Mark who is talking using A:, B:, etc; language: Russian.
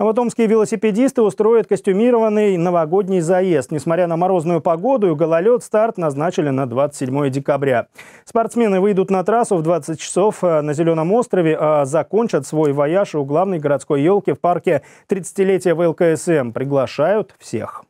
A: Новодомские а велосипедисты устроят костюмированный новогодний заезд. Несмотря на морозную погоду и гололед, старт назначили на 27 декабря. Спортсмены выйдут на трассу в 20 часов э, на Зеленом острове, а закончат свой вояж у главной городской елки в парке 30-летия ВЛКСМ. Приглашают всех.